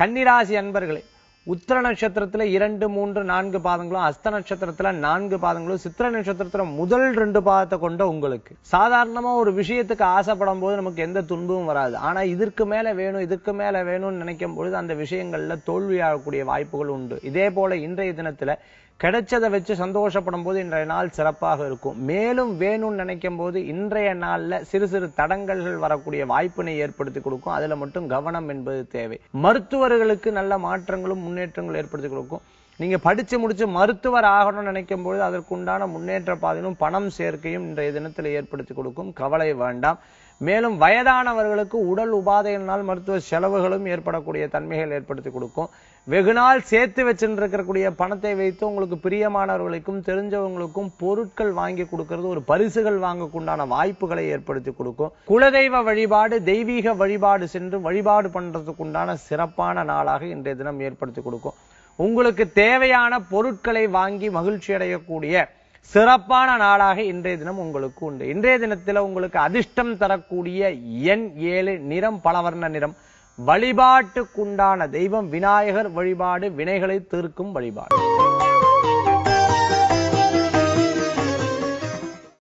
கன்னிராசி அன்பர்களே உத்திர நட்சத்திரத்துல இரண்டு மூன்று நான்கு பாதங்களும் அஸ்த நட்சத்திரத்துல நான்கு பாதங்களும் சித்திர நட்சத்திரத்துல முதல் ரெண்டு பாதத்தை கொண்ட உங்களுக்கு சாதாரணமா ஒரு விஷயத்துக்கு ஆசைப்படும் போது நமக்கு எந்த துன்பமும் வராது ஆனா இதற்கு மேல வேணும் இதுக்கு மேல வேணும்னு நினைக்கும் பொழுது அந்த விஷயங்கள்ல தோல்வியாகக்கூடிய வாய்ப்புகள் உண்டு இதே போல இன்றைய தினத்துல கிடைச்சதை வச்சு சந்தோஷப்படும் போது இன்றைய நாள் சிறப்பாக இருக்கும் மேலும் வேணும்னு நினைக்கும் போது இன்றைய நாளில் சிறு சிறு தடங்கல்கள் வரக்கூடிய வாய்ப்பினை ஏற்படுத்தி கொடுக்கும் அதுல மட்டும் கவனம் என்பது தேவை மருத்துவர்களுக்கு நல்ல மாற்றங்களும் முன்னேற்றங்கள் ஏற்படுத்தி கொடுக்கும் நீங்கள் படித்து முடித்து மருத்துவர் ஆகணும்னு நினைக்கும் பொழுது அதற்குண்டான முன்னேற்ற பாதையிலும் பணம் சேர்க்கையும் இன்றைய தினத்தில் ஏற்படுத்தி கொடுக்கும் கவலை வேண்டாம் மேலும் வயதானவர்களுக்கு உடல் உபாதையினால் மருத்துவ செலவுகளும் ஏற்படக்கூடிய தன்மைகள் ஏற்படுத்தி கொடுக்கும் வெகு நாள் சேர்த்து வச்சுருக்கக்கூடிய பணத்தை வைத்து உங்களுக்கு பிரியமானவர்களுக்கும் தெரிஞ்சவங்களுக்கும் பொருட்கள் வாங்கி கொடுக்கறது ஒரு பரிசுகள் வாங்கக்குண்டான வாய்ப்புகளை ஏற்படுத்தி கொடுக்கும் குலதெய்வ வழிபாடு தெய்வீக வழிபாடு சென்று வழிபாடு பண்றதுக்குண்டான சிறப்பான நாளாக இன்றைய தினம் ஏற்படுத்தி கொடுக்கும் உங்களுக்கு தேவையான பொருட்களை வாங்கி மகிழ்ச்சி அடையக்கூடிய சிறப்பான நாளாக இன்றைய தினம் உங்களுக்கு உண்டு இன்றைய தினத்தில் உங்களுக்கு அதிர்ஷ்டம் தரக்கூடிய எண் ஏழு நிறம் பலவர்ண நிறம் வழிபாட்டுக்குண்டான தெய்வம் விநாயகர் வழிபாடு வினைகளை தீர்க்கும் வழிபாடு